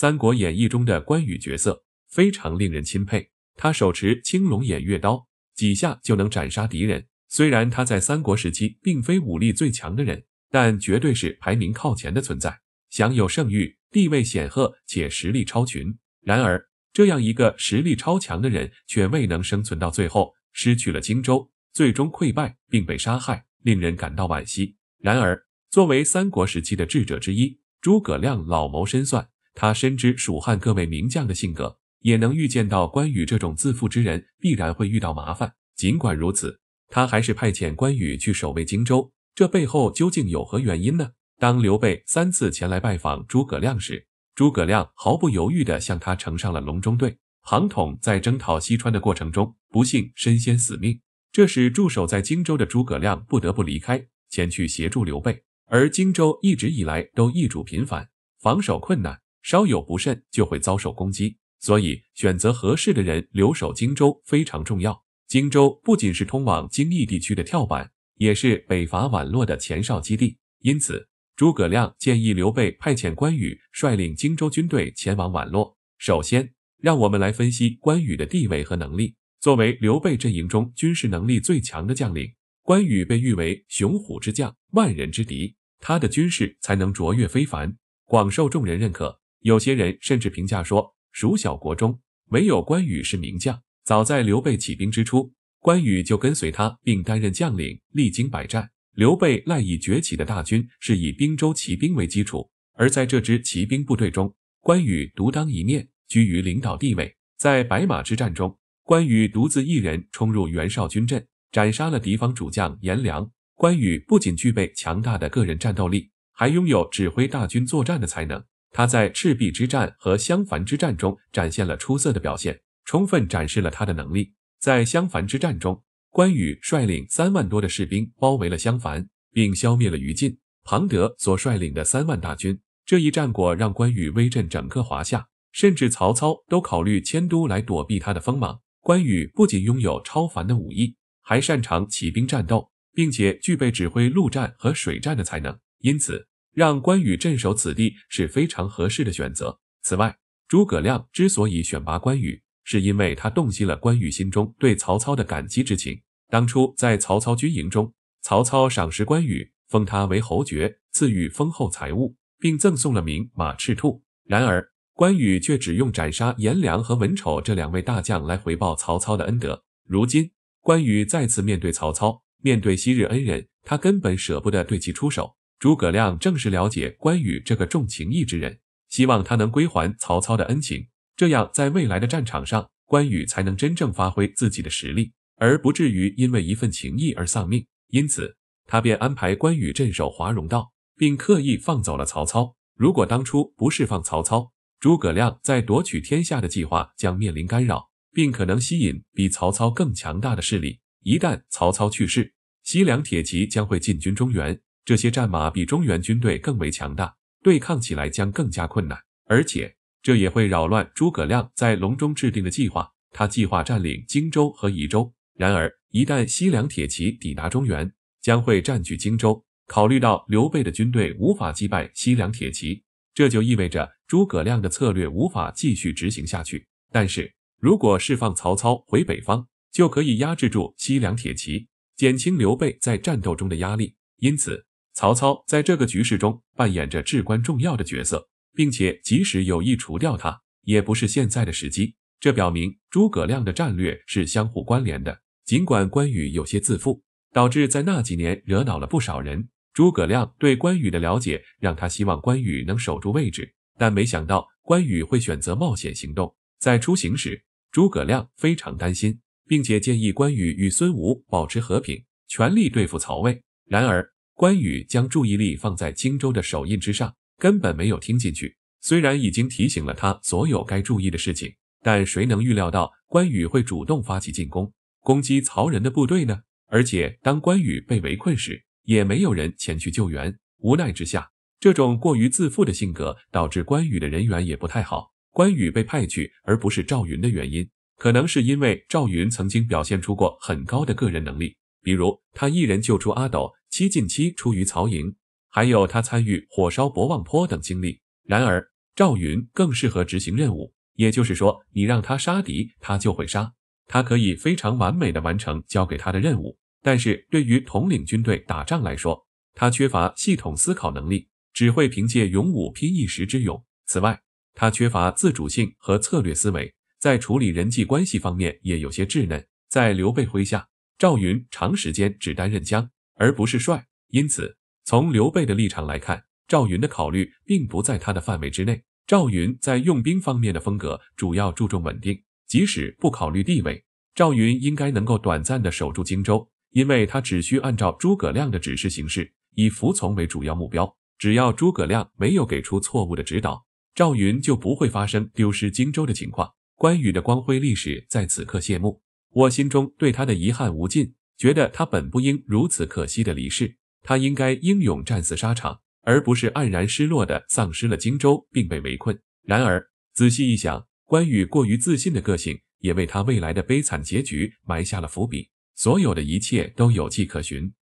三国演义中的关羽角色非常令人钦佩，他手持青龙偃月刀，几下就能斩杀敌人。虽然他在三国时期并非武力最强的人，但绝对是排名靠前的存在，享有盛誉，地位显赫且实力超群。然而，这样一个实力超强的人却未能生存到最后，失去了荆州，最终溃败并被杀害，令人感到惋惜。然而，作为三国时期的智者之一，诸葛亮老谋深算。他深知蜀汉各位名将的性格，也能预见到关羽这种自负之人必然会遇到麻烦。尽管如此，他还是派遣关羽去守卫荆州。这背后究竟有何原因呢？当刘备三次前来拜访诸葛亮时，诸葛亮毫不犹豫地向他呈上了隆中对。庞统在征讨西川的过程中不幸身先死命，这使驻守在荆州的诸葛亮不得不离开，前去协助刘备。而荆州一直以来都易主频繁，防守困难。稍有不慎就会遭受攻击，所以选择合适的人留守荆州非常重要。荆州不仅是通往荆益地区的跳板，也是北伐宛洛的前哨基地。因此，诸葛亮建议刘备派遣关羽率领荆州军队前往宛洛。首先，让我们来分析关羽的地位和能力。作为刘备阵营中军事能力最强的将领，关羽被誉为雄虎之将、万人之敌，他的军事才能卓越非凡，广受众人认可。有些人甚至评价说，蜀小国中唯有关羽是名将。早在刘备起兵之初，关羽就跟随他并担任将领，历经百战。刘备赖以崛起的大军是以荆州骑兵为基础，而在这支骑兵部队中，关羽独当一面，居于领导地位。在白马之战中，关羽独自一人冲入袁绍军阵，斩杀了敌方主将颜良。关羽不仅具备强大的个人战斗力，还拥有指挥大军作战的才能。他在赤壁之战和襄樊之战中展现了出色的表现，充分展示了他的能力。在襄樊之战中，关羽率领三万多的士兵包围了襄樊，并消灭了于禁、庞德所率领的三万大军。这一战果让关羽威震整个华夏，甚至曹操都考虑迁都来躲避他的锋芒。关羽不仅拥有超凡的武艺，还擅长骑兵战斗，并且具备指挥陆战和水战的才能，因此。让关羽镇守此地是非常合适的选择。此外，诸葛亮之所以选拔关羽，是因为他洞悉了关羽心中对曹操的感激之情。当初在曹操军营中，曹操赏识关羽，封他为侯爵，赐予丰厚财物，并赠送了名马赤兔。然而，关羽却只用斩杀颜良和文丑这两位大将来回报曹操的恩德。如今，关羽再次面对曹操，面对昔日恩人，他根本舍不得对其出手。诸葛亮正是了解关羽这个重情义之人，希望他能归还曹操的恩情，这样在未来的战场上，关羽才能真正发挥自己的实力，而不至于因为一份情谊而丧命。因此，他便安排关羽镇守华容道，并刻意放走了曹操。如果当初不释放曹操，诸葛亮在夺取天下的计划将面临干扰，并可能吸引比曹操更强大的势力。一旦曹操去世，西凉铁骑将会进军中原。这些战马比中原军队更为强大，对抗起来将更加困难，而且这也会扰乱诸葛亮在隆中制定的计划。他计划占领荆州和益州，然而一旦西凉铁骑抵达中原，将会占据荆州。考虑到刘备的军队无法击败西凉铁骑，这就意味着诸葛亮的策略无法继续执行下去。但是如果释放曹操回北方，就可以压制住西凉铁骑，减轻刘备在战斗中的压力。因此。曹操在这个局势中扮演着至关重要的角色，并且即使有意除掉他，也不是现在的时机。这表明诸葛亮的战略是相互关联的。尽管关羽有些自负，导致在那几年惹恼了不少人，诸葛亮对关羽的了解让他希望关羽能守住位置，但没想到关羽会选择冒险行动。在出行时，诸葛亮非常担心，并且建议关羽与孙吴保持和平，全力对付曹魏。然而，关羽将注意力放在荆州的手印之上，根本没有听进去。虽然已经提醒了他所有该注意的事情，但谁能预料到关羽会主动发起进攻，攻击曹仁的部队呢？而且当关羽被围困时，也没有人前去救援。无奈之下，这种过于自负的性格导致关羽的人缘也不太好。关羽被派去而不是赵云的原因，可能是因为赵云曾经表现出过很高的个人能力，比如他一人救出阿斗。七进七出于曹营，还有他参与火烧博望坡等经历。然而赵云更适合执行任务，也就是说，你让他杀敌，他就会杀，他可以非常完美的完成交给他的任务。但是，对于统领军队打仗来说，他缺乏系统思考能力，只会凭借勇武拼一时之勇。此外，他缺乏自主性和策略思维，在处理人际关系方面也有些稚嫩。在刘备麾下，赵云长时间只担任将。而不是帅，因此从刘备的立场来看，赵云的考虑并不在他的范围之内。赵云在用兵方面的风格主要注重稳定，即使不考虑地位，赵云应该能够短暂的守住荆州，因为他只需按照诸葛亮的指示行事，以服从为主要目标。只要诸葛亮没有给出错误的指导，赵云就不会发生丢失荆州的情况。关羽的光辉历史在此刻谢幕，我心中对他的遗憾无尽。觉得他本不应如此可惜的离世，他应该英勇战死沙场，而不是黯然失落的丧失了荆州，并被围困。然而仔细一想，关羽过于自信的个性也为他未来的悲惨结局埋下了伏笔，所有的一切都有迹可循。